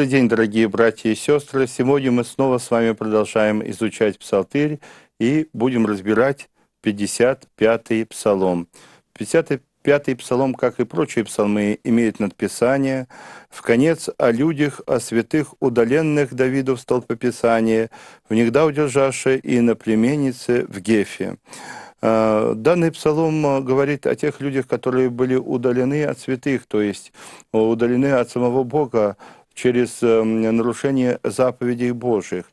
Добрый день, дорогие братья и сестры. Сегодня мы снова с вами продолжаем изучать псалтырь и будем разбирать 55-й псалом. 55-й псалом, как и прочие псалмы, имеет надписание «В конец о людях, о святых, удаленных Давиду Давидов столпописание, внегда удержаше и на племеннице в Гефе». А, данный псалом а, говорит о тех людях, которые были удалены от святых, то есть а, удалены от самого Бога, через эм, нарушение заповедей Божьих.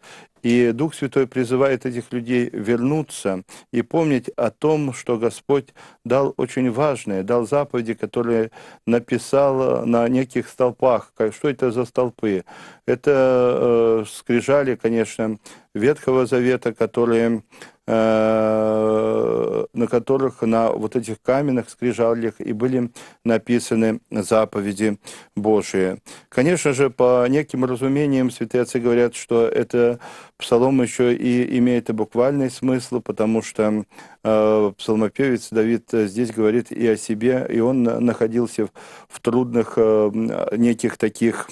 И Дух Святой призывает этих людей вернуться и помнить о том, что Господь дал очень важные, дал заповеди, которые написал э, на неких столпах. Что это за столпы? Это э, скрижали, конечно, Ветхого Завета, которые э, на которых на вот этих каменных скрижалях и были написаны заповеди Божии. Конечно же, по неким разумениям святые отцы говорят, что это псалом еще и имеет и буквальный смысл, потому что э, псалмопевец Давид Э, здесь говорит и о себе, и он находился в трудных э, неких таких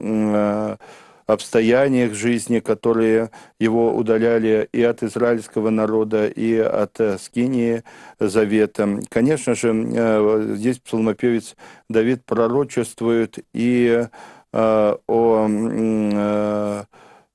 э, обстояниях жизни, которые его удаляли и от израильского народа, и от скинии завета. Конечно же, здесь псалмопевец Давид пророчествует и о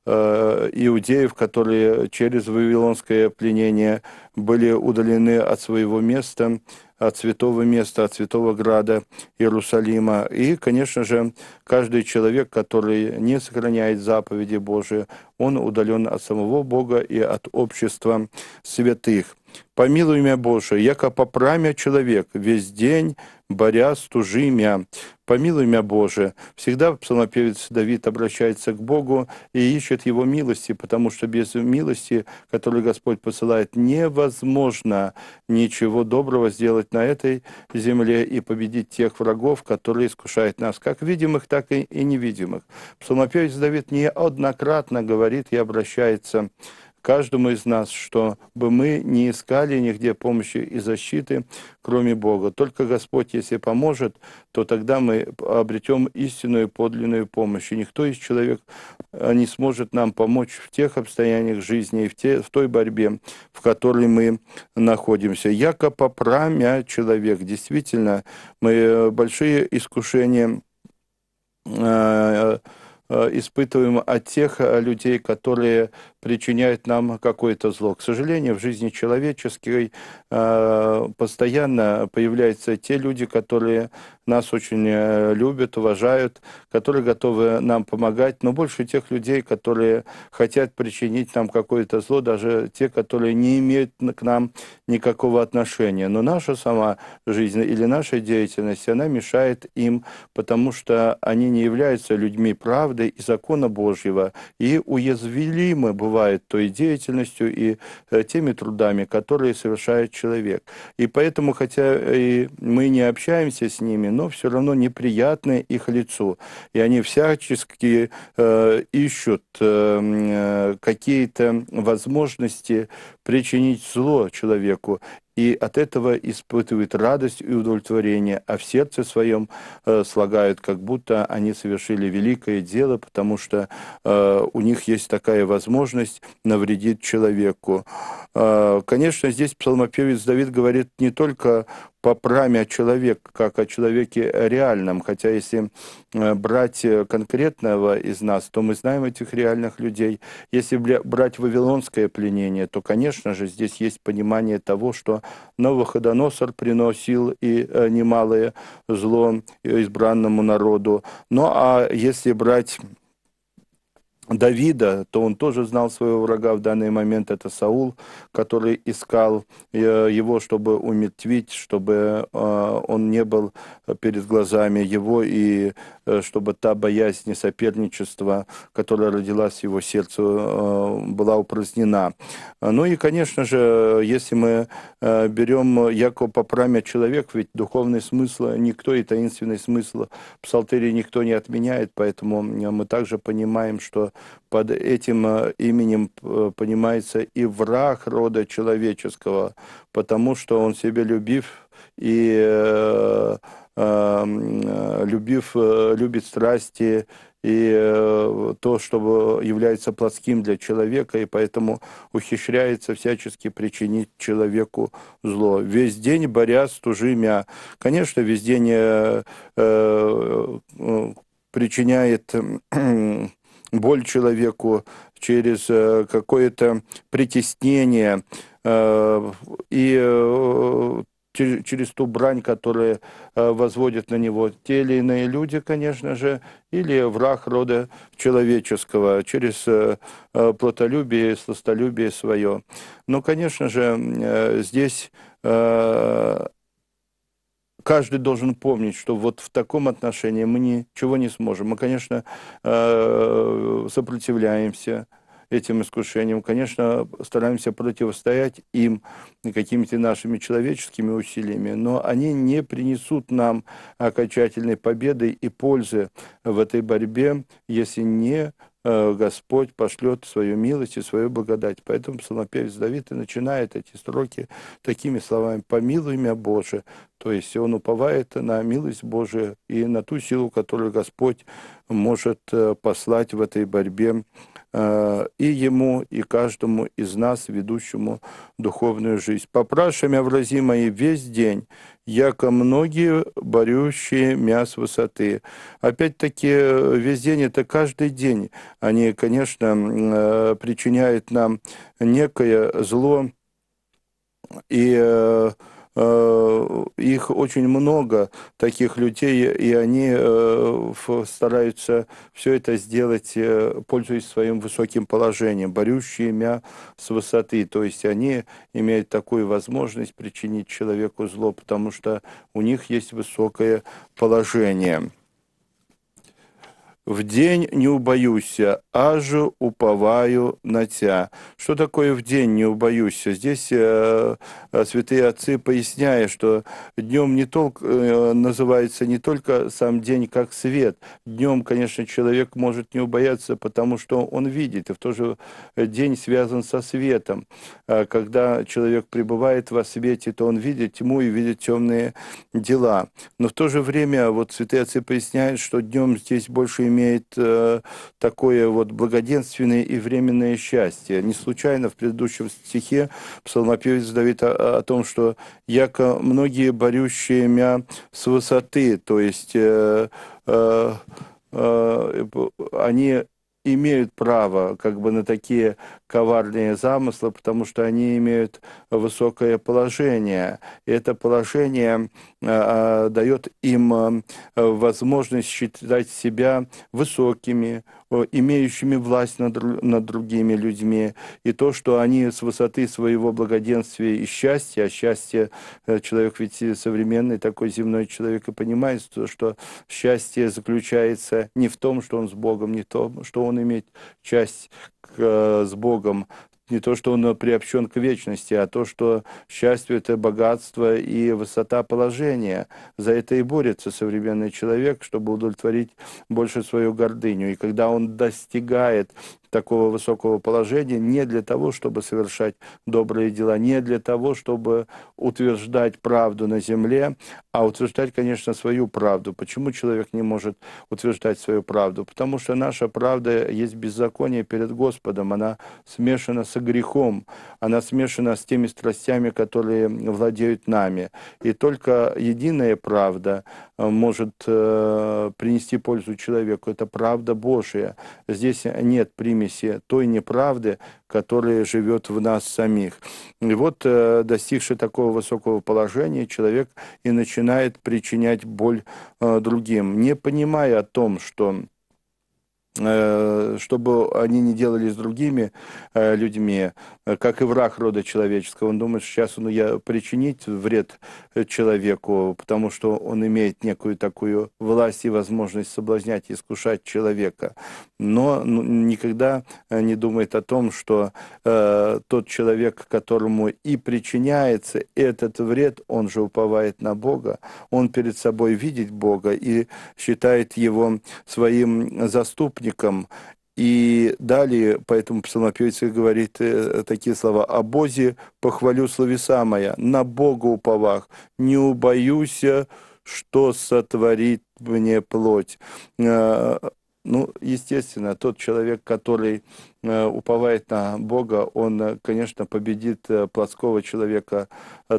Э, иудеев, которые через вавилонское пленение были удалены от своего места, от святого места, от святого града Иерусалима. И, конечно же, каждый человек, который не сохраняет заповеди Божии, он удален от самого Бога и от общества святых помилуй мя Боже, яко попрамя человек весь день, боря с тужимя. Помилуй мя Боже. Всегда псалмопевец Давид обращается к Богу и ищет Его милости, потому что без милости, которую Господь посылает, невозможно ничего доброго сделать на этой земле и победить тех врагов, которые искушают нас, как видимых, так и, и невидимых. Псалмопевец Давид неоднократно говорит и обращается к каждому из нас, что бы мы не искали нигде помощи и защиты, кроме Бога. Только Господь, если поможет, то тогда мы обретем истинную и подлинную помощь. И никто из человек э, не сможет нам помочь в тех обстояниях жизни и в, те, в той борьбе, в которой мы находимся. Яко попрамя человек. Действительно, мы э, большие искушения э, испытываем от тех людей, которые причиняет нам какое-то зло. К сожалению, в жизни человеческой э, постоянно появляются те люди, которые нас очень э, любят, уважают, которые готовы нам помогать, но больше тех людей, которые хотят причинить нам какое-то зло, даже те, которые не имеют к нам никакого отношения. Но наша сама жизнь или наша деятельность, она мешает им, потому что они не являются людьми правды и закона Божьего, и уязвимы бывают бывает той деятельностью и э, теми трудами, которые совершает человек. И поэтому, хотя э, и мы не общаемся с ними, но все равно неприятны их лицу. И они всячески э, ищут эм, э, какие-то возможности причинить зло человеку, и от этого испытывают радость и удовлетворение, а в сердце своем э, слагают, как будто они совершили великое дело, потому что э, у них есть такая возможность навредить человеку. Э, конечно, здесь псалмопевец Давид говорит не только по праме о человеке, как о человеке реальном, хотя если э, брать конкретного из нас, то мы знаем этих реальных людей. Если брать вавилонское пленение, то, конечно, конечно же, здесь есть понимание того, что Новоходоносор приносил и э, немалое зло э, избранному народу. Ну а если брать Давида, то он тоже знал своего врага в данный момент, это Саул, который искал э, его, чтобы умертвить, чтобы э, он не был э, перед глазами его, и чтобы та боязнь и соперничество, которая родилась в его сердце, была упразднена. Ну и, конечно же, если мы берем по Прамя «Человек», ведь духовный смысл никто и таинственный смысл псалтыри никто не отменяет, поэтому мы также понимаем, что под этим э, именем э, понимается и враг рода человеческого, потому что он себе любив и э, эм, э, любив, э, любит страсти и то, что является плотским для человека, и поэтому ухищряется всячески причинить человеку зло. Весь день борясь с тужимя. Конечно, везде не э, э, причиняет боль человеку, через э, какое-то притеснение э, и э, через ту брань, которая возводит на него те или иные люди, конечно же, или враг рода человеческого, через плотолюбие, сластолюбие свое. Но, конечно же, здесь каждый должен помнить, что вот в таком отношении мы ничего не сможем. Мы, конечно, э, сопротивляемся этим искушениям, конечно, стараемся противостоять им какими-то нашими человеческими усилиями, но они не принесут нам окончательной победы и пользы в этой борьбе, если не Э, Господь пошлет свою милость и свою благодать. Поэтому псалмопевец Давид и начинает эти строки такими словами «Помилуй меня, Боже». То есть он уповает на милость Божию и на ту силу, которую Господь может э, послать в этой борьбе Э, и ему, и каждому из нас, ведущему духовную жизнь. «Попрашами оврази мои весь день, яко многие борющие мяс высоты». Опять-таки, весь день – это каждый день. Они, конечно, э, причиняют нам некое зло и э, Э, их очень много, таких людей, и они э, стараются все это сделать, э, пользуясь своим высоким положением, борющие мя с высоты. То есть они имеют такую возможность причинить человеку зло, потому что у них есть высокое положение. В день не убоюся, ажу уповаю на тебя. Что такое в день не убоюся? Здесь э, э святые отцы поясняют, что днем не только э, называется не только сам день как свет. Днем, конечно, человек может не убояться, потому что он видит, и в то же день связан со светом. А когда человек пребывает во свете, то он видит тьму и видит темные дела. Но в то же время вот святые отцы поясняют, что днем здесь больше имеет э, такое вот благоденственное и временное счастье. Не случайно в предыдущем стихе псалмопевец говорит о, о том, что яко многие борющие мя с высоты, то есть э, э, э, они имеют право как бы на такие коварные замыслы, потому что они имеют высокое положение. И это положение э, а, дает им э, возможность считать себя высокими, имеющими власть над, над другими людьми. И то, что они с высоты своего благоденствия и счастья, а счастье э, человек ведь современный, такой земной человек и понимает, что счастье заключается не в том, что он с Богом, не в том, что он имеет часть э, с Богом, Богом, не то, что он приобщен к вечности, а то, что счастье – это богатство и высота положения. За это и борется современный человек, чтобы удовлетворить больше свою гордыню. И когда он достигает такого высокого положения не для того, чтобы совершать добрые дела, не для того, чтобы утверждать правду на земле, а утверждать, конечно, свою правду. Почему человек не может утверждать свою правду? Потому что наша правда есть беззаконие перед Господом, она смешана с грехом, она смешана с теми страстями, которые владеют нами. И только единая правда э, может э, принести пользу человеку. Это правда Божия. Здесь нет примета примеси той неправды, которая живет в нас самих. И вот, э, достигший такого высокого положения, человек и начинает причинять боль э, другим, не понимая о том, что Э, чтобы они не делали с другими э, людьми, э, как и враг рода человеческого. Он думает, что сейчас он я причинить вред человеку, потому что он имеет некую такую власть и возможность соблазнять и искушать человека. Но ну, никогда не думает о том, что тот человек, которому и причиняется этот вред, он же уповает на Бога, он перед собой видит Бога и считает его своим заступником гопником. И далее, поэтому псалмопевец говорит э, такие слова. «О Бозе похвалю словеса моя, на Бога уповах, не убоюсь, что сотворит мне плоть». Э, ну, естественно, тот человек, который э, уповает на Бога, он, конечно, победит плоского человека,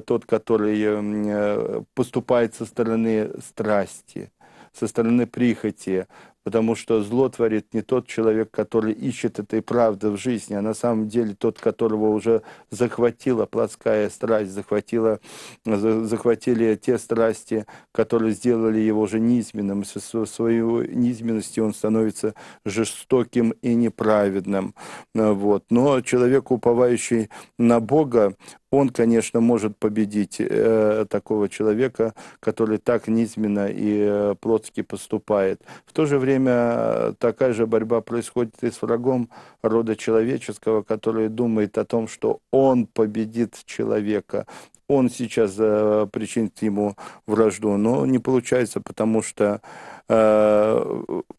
тот, который поступает со стороны страсти, со стороны прихоти, Потому что зло творит не тот человек, который ищет этой правды в жизни, а на самом деле тот, которого уже захватила плотская страсть, захватила, захватили те страсти, которые сделали его уже низменным. Со своей низменностью он становится жестоким и неправедным. Вот. Но человек, уповающий на Бога, он, конечно, может победить э, такого человека, который так низменно и э, плотски поступает. В то же время э, такая же борьба происходит и с врагом рода человеческого, который думает о том, что он победит человека, он сейчас э, причинит ему вражду, но не получается, потому что э,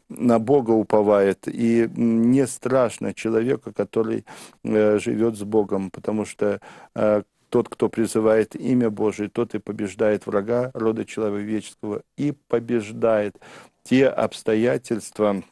на Бога уповает. И не страшно человека, который э, живет с Богом, потому что э, тот, кто призывает имя Божие, тот и побеждает врага рода человеческого и побеждает те обстоятельства,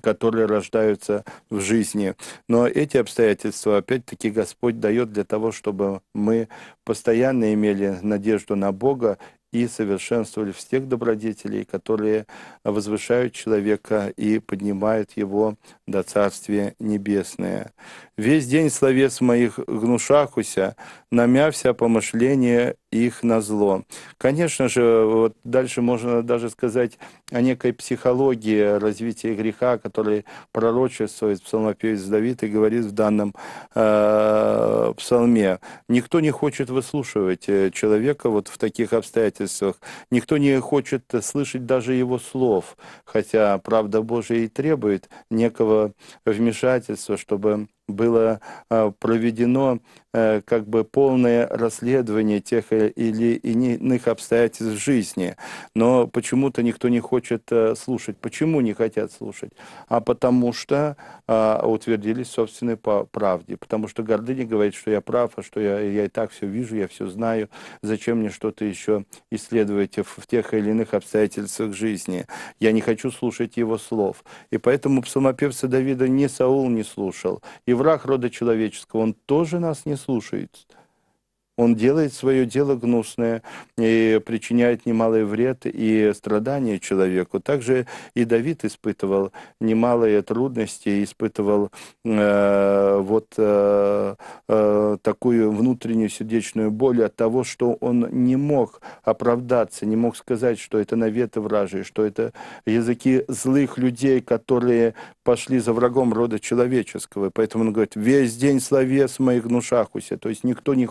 которые рождаются в жизни. Но эти обстоятельства, опять-таки, Господь дает для того, чтобы мы постоянно имели надежду на Бога и совершенствовали в тех добродетелей, которые возвышают человека и поднимают его до Царствия Небесное. «Весь день словес моих гнушахуся, намявся помышление их на зло. Конечно же, вот дальше можно даже сказать о некой психологии развития греха, который пророчествует псалмопевец Давид и говорит в данном э, псалме. Никто не хочет выслушивать э, человека вот в таких обстоятельствах. Никто не хочет слышать даже его слов, хотя правда Божия и требует некого вмешательства, чтобы было а, проведено э, как бы полное расследование тех э, или иных обстоятельств жизни. Но почему-то никто не хочет э, слушать. Почему не хотят слушать? А потому что а, утвердились собственной правде. Потому что гордыня говорит, что я прав, а что я, я и так все вижу, я все знаю. Зачем мне что-то еще исследовать в, в тех или иных обстоятельствах жизни? Я не хочу слушать его слов. И поэтому псалмопевца Давида ни Саул не слушал. И и враг рода человеческого, он тоже нас не слушает. Он делает свое дело гнусное и причиняет немалый вред и страдания человеку. Также и Давид испытывал немалые трудности, испытывал э, вот э, э, такую внутреннюю сердечную боль от того, что он не мог оправдаться, не мог сказать, что это наветы вражи, что это языки злых людей, которые пошли за врагом рода человеческого. Поэтому он говорит, весь день словес моих гнушахуся. То есть никто не,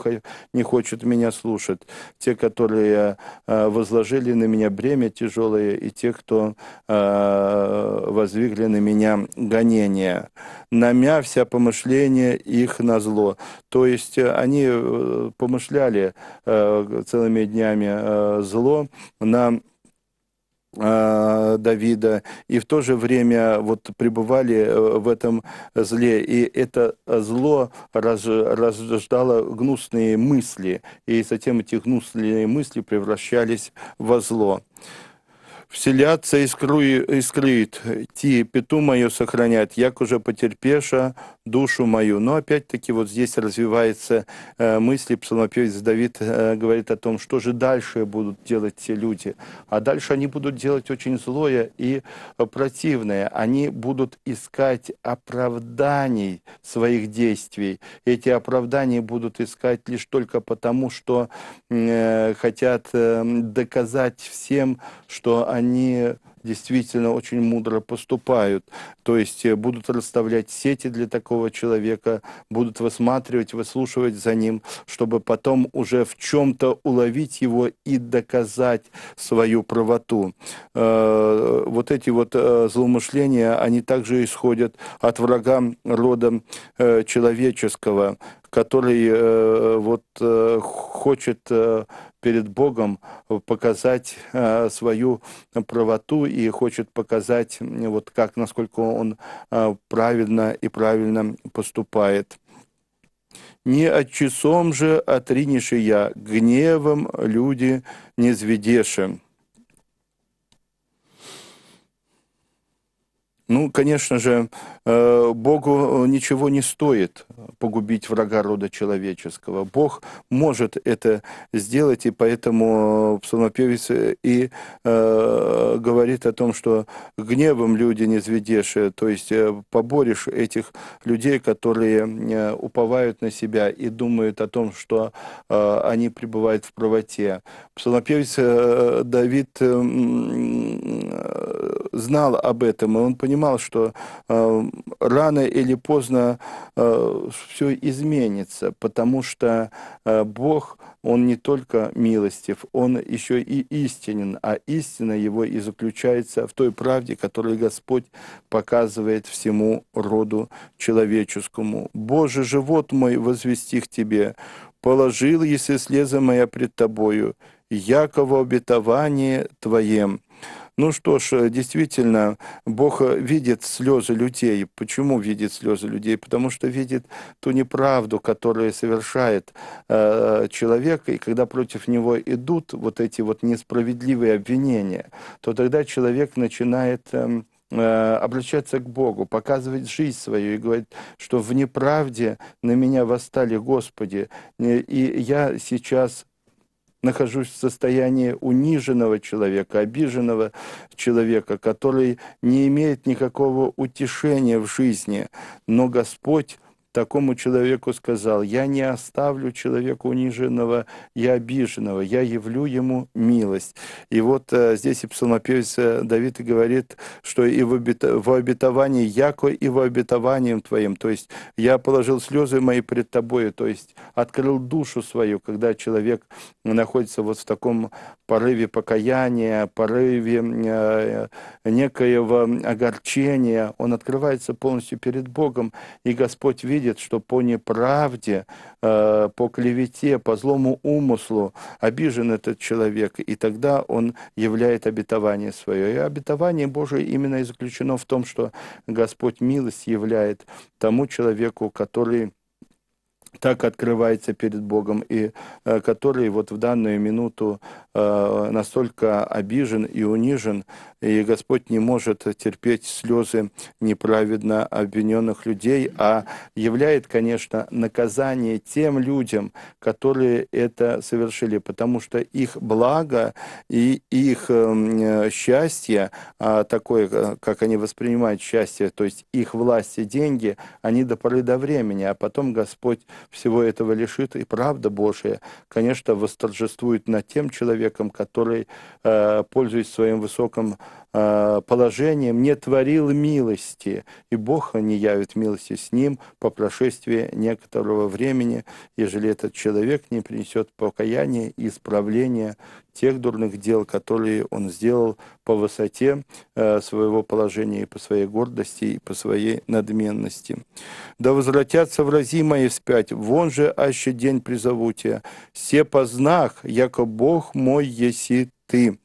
не хочет меня слушать, те, которые э, возложили на меня бремя тяжелое, и те, кто э, воздвигли на меня гонения, намя вся помышление их на зло. То есть э, они помышляли целыми днями зло на Э, Давида, и в то же время вот пребывали э, в этом зле. И это зло раз, рождало гнусные мысли, и затем эти гнусные мысли превращались во зло. Вселяться искры, искрит, ти пету мою сохранять, як уже потерпеша душу мою. Но опять-таки вот здесь развивается э, мысль, псалмопевец Давид э, говорит о том, что же дальше будут делать те люди. А дальше они будут делать очень злое и противное. Они будут искать оправданий своих действий. Эти оправдания будут искать лишь только потому, что э, хотят эм, доказать всем, что они действительно очень мудро поступают. То есть э, будут расставлять сети для такого человека, будут высматривать, выслушивать за ним, чтобы потом уже в чем-то уловить его и доказать свою правоту. Э, вот эти вот э, злоумышления, они также исходят от врага рода человеческого который э, вот э, хочет э, перед Богом показать э, свою правоту и хочет показать, вот как, насколько он э, правильно и правильно поступает. «Не от часом же отринеши я, гневом люди не зведеши». Ну, конечно же, э, Богу э, ничего не стоит погубить врага рода человеческого. Бог может это сделать, и поэтому э, псалмопевец и говорит о том, что гневом люди не зведешь, то есть поборешь этих людей, которые уповают на себя и думают о том, что они пребывают в правоте. Псалмопевец Давид знал об этом, и он понимал, что э, рано или поздно э, все изменится, потому что э, Бог, Он не только милостив, Он еще и истинен, а истина Его и заключается в той правде, которую Господь показывает всему роду человеческому. «Боже, живот мой возвести к Тебе, положил, если слеза моя пред Тобою, якого обетование Твоем». Ну что ж, э, действительно, Бог э, видит слезы людей. Почему видит слезы людей? Потому что видит ту неправду, которую совершает э, человек, и когда против него идут вот эти вот несправедливые обвинения, то тогда человек начинает... Эм, э, обращаться к Богу, показывать жизнь свою и говорить, что в неправде на меня восстали, Господи, и я сейчас нахожусь в состоянии униженного человека, обиженного человека, который не имеет никакого утешения в жизни. Но Господь такому человеку сказал, «Я не оставлю человека униженного и обиженного, я явлю ему милость». И вот э, здесь и псалмопевец э, Давид говорит, что и в, обета... в обетовании яко, и в обетовании твоим, то есть «я положил слезы мои пред тобою», то есть открыл душу свою, когда человек находится вот в таком порыве покаяния, порыве э, некоего огорчения, он открывается полностью перед Богом, и Господь видит, видит, что по неправде, э, по клевете, по злому умыслу обижен этот человек, и тогда он являет обетование свое. И обетование Божие именно и заключено в том, что Господь милость являет тому человеку, который так открывается перед Богом, и э, который вот в данную минуту э, настолько обижен и унижен, и Господь не может терпеть слезы неправедно обвиненных людей, а являет, конечно, наказание тем людям, которые это совершили, потому что их благо и их эм, счастье, а такое, э, как они воспринимают счастье, то есть их власть и деньги, они до поры до времени, а потом Господь всего этого лишит, и правда Божия, конечно, восторжествует над тем человеком, который, э, пользуясь своим высоким Э, положением не творил милости, и Бог не явит милости с ним по прошествии некоторого времени, ежели этот человек не принесет покаяния и исправления тех дурных дел, которые он сделал по высоте э, своего положения и по своей гордости, и по своей надменности. «Да возвратятся врази мои вспять, вон же аще день призову тебя, все познах, яко Бог мой еси ты».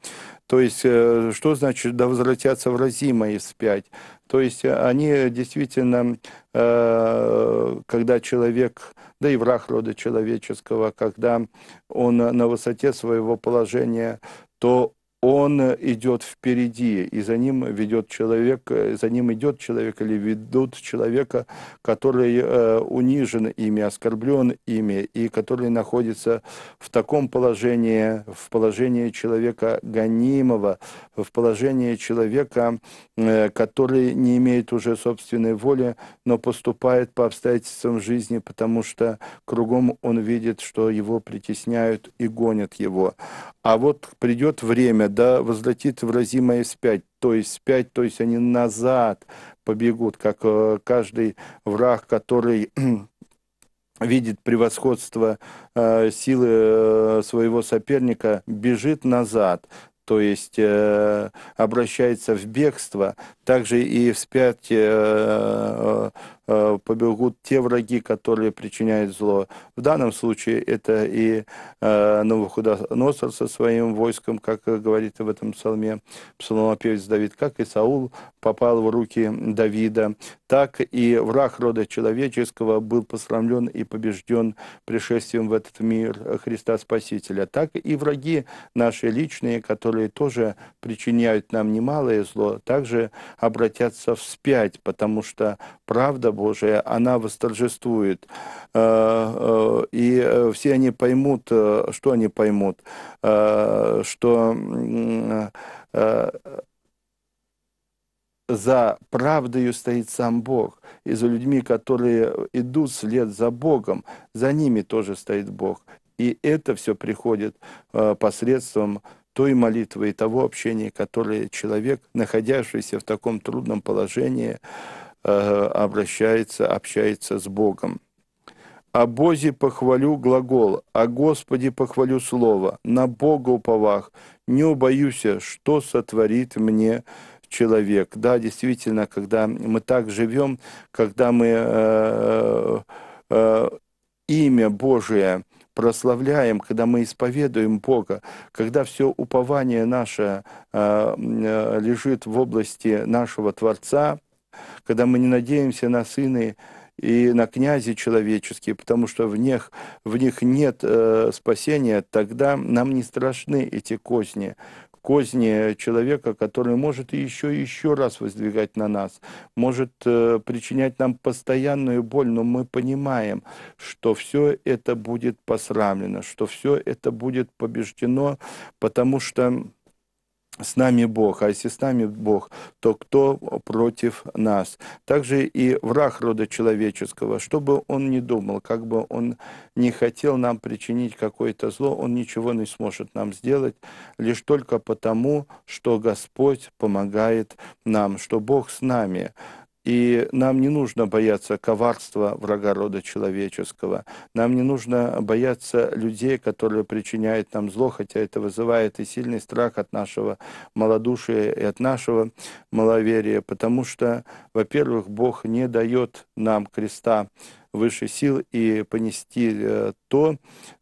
То есть, э, что значит «да возвратятся вразимо и вспять»? То есть, э, они действительно, э, когда человек, да и враг рода человеческого, когда он на высоте своего положения, то он идет впереди, и за ним ведет человек, за ним идет человек или ведут человека, который э, унижен ими, оскорблен ими, и который находится в таком положении, в положении человека гонимого, в положении человека, э, который не имеет уже собственной воли, но поступает по обстоятельствам жизни, потому что кругом он видит, что его притесняют и гонят его. А вот придет время, разимое, да возвратит вразимое спять, то есть спять, то есть они назад побегут, как э, каждый враг, который видит превосходство э, силы э, своего соперника, бежит назад, то есть э, обращается в бегство, также и вспять э, Э, побегут те враги, которые причиняют зло. В данном случае это и э, Новохудоносор со своим войском, как говорит в этом псалме псалмопевец Давид, как и Саул попал в руки Давида, так и враг рода человеческого был посрамлен и побежден пришествием в этот мир Христа Спасителя, так и враги наши личные, которые тоже причиняют нам немалое зло, также обратятся вспять, потому что правда Божия, она восторжествует. Э, э, и э, все они поймут, что они поймут, что за правдою стоит сам Бог, и за людьми, которые идут вслед за Богом, за ними тоже стоит Бог. И это все приходит посредством той молитвы и того общения, которое человек, находящийся в таком трудном положении, Э, обращается, общается с Богом. О Бозе похвалю глагол, о Господе похвалю слово, на Бога уповах, не убоюсь, что сотворит мне человек. Да, действительно, когда мы так живем, когда мы э, э, имя Божие прославляем, когда мы исповедуем Бога, когда все упование наше э, э, лежит в области нашего Творца, когда мы не надеемся на сыны и на князи человеческие, потому что в них, в них нет э, спасения, тогда нам не страшны эти козни. Козни человека, который может еще и еще раз воздвигать на нас, может э, причинять нам постоянную боль, но мы понимаем, что все это будет посрамлено, что все это будет побеждено, потому что с нами Бог, а если с нами Бог, то кто против нас? Также и враг рода человеческого, что бы он ни думал, как бы он не хотел нам причинить какое-то зло, он ничего не сможет нам сделать, лишь только потому, что Господь помогает нам, что Бог с нами. И нам не нужно бояться коварства врага рода человеческого. Нам не нужно бояться людей, которые причиняют нам зло, хотя это вызывает и сильный страх от нашего малодушия и от нашего маловерия. Потому что, во-первых, Бог не дает нам креста высших сил и понести э, то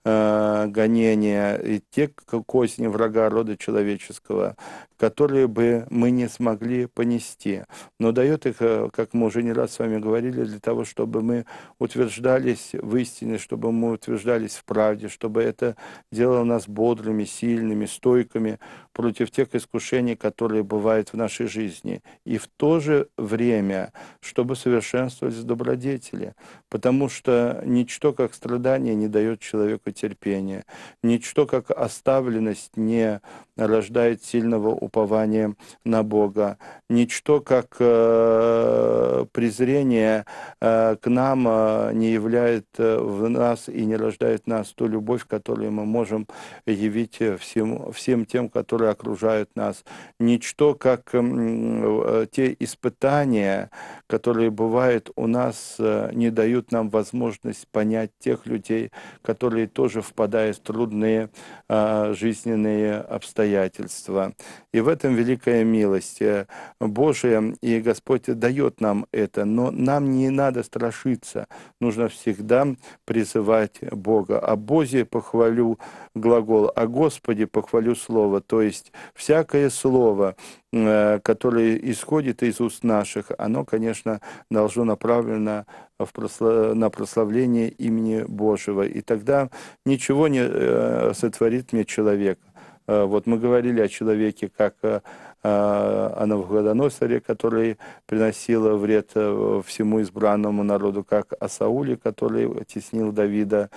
э, гонение и те козни врага рода человеческого, которые бы мы не смогли понести. Но дает их, э, как мы уже не раз с вами говорили, для того, чтобы мы утверждались в истине, чтобы мы утверждались в правде, чтобы это делало нас бодрыми, сильными, стойкими против тех искушений, которые бывают в нашей жизни. И в то же время, чтобы совершенствовались добродетели. Потому потому что ничто, как страдание, не дает человеку терпения, ничто, как оставленность, не рождает сильного упования на Бога, ничто, как э, презрение э, к нам э, не являет э, в нас и не рождает в нас ту любовь, которую мы можем явить всем, всем тем, которые окружают нас, ничто, как э, те испытания, которые бывают у нас, э, не дают дают нам возможность понять тех людей, которые тоже впадают в трудные Э, жизненные обстоятельства. И в этом великая милость э, Божия, и Господь дает нам это, но нам не надо страшиться, нужно всегда призывать Бога. О Бозе похвалю глагол, о Господе похвалю слово, то есть всякое слово, э, которое исходит из уст наших, оно, конечно, должно направлено в прослав... на прославление имени Божьего. И тогда ничего не сотворит алгоритме человека. Э, вот мы говорили о человеке как э, э, о Навуходоносоре, который приносил вред всему избранному народу, как о Сауле, который теснил Давида,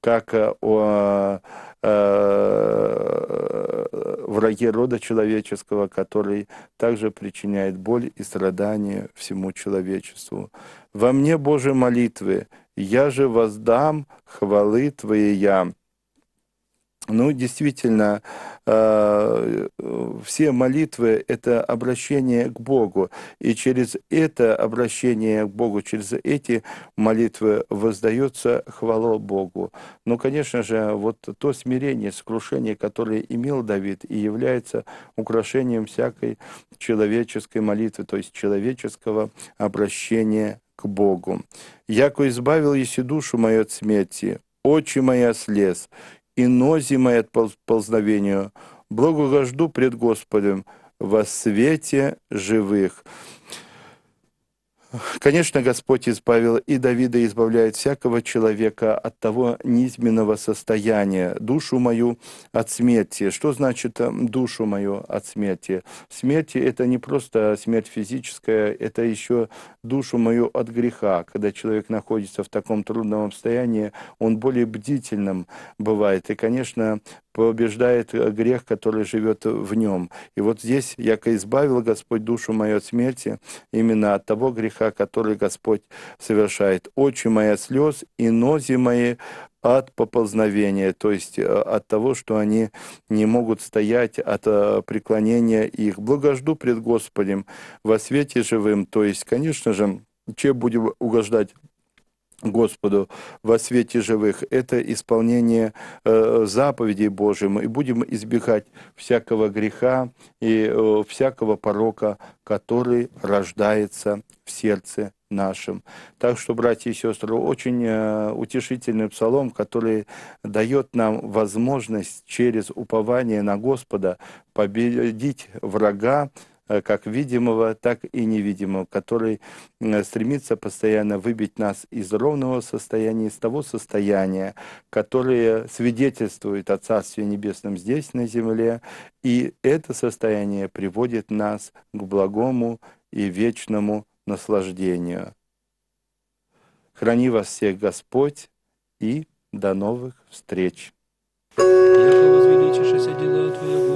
как о враге рода человеческого, который также причиняет боль и страдания всему человечеству. «Во мне, Боже, молитвы, я же воздам хвалы твои я». Ну, действительно, э, все молитвы — это обращение к Богу. И через это обращение к Богу, через эти молитвы воздается хвала Богу. Ну, конечно же, вот то смирение, сокрушение, которое имел Давид и является украшением всякой человеческой молитвы, то есть человеческого обращения к Богу. «Яко избавил еси душу мою от смерти, очи мои слез, инозимое ползновению, благо жду пред Господом во свете живых. Конечно, Господь избавил и Давида избавляет всякого человека от того низменного состояния, душу мою от смерти. Что значит эм, душу мою от смерти? Смерть – это не просто смерть физическая, это еще душу мою от греха. Когда человек находится в таком трудном состоянии, он более бдительным бывает. И, конечно, побеждает э, грех, который живет в нем. И вот здесь яко избавил Господь душу мою от смерти именно от того греха, греха, который Господь совершает. Очи мои от слез и нози мои от поползновения, то есть э, от того, что они не могут стоять от э, преклонения их. Благожду пред Господем во свете живым, то есть, конечно же, чем будем угождать Господу во свете живых. Это исполнение э, заповедей Божьим. И будем избегать всякого греха и э, всякого порока, который рождается в сердце нашим. Так что, братья и сестры, очень э, утешительный псалом, который дает нам возможность через упование на Господа победить врага, Э, как видимого, так и невидимого, который э, стремится постоянно выбить нас из ровного состояния, из того состояния, которое свидетельствует о Царстве Небесном здесь, на земле, и это состояние приводит нас к благому и вечному наслаждению. Храни вас всех Господь и до новых встреч! Яко возвеличишься дела Твоего,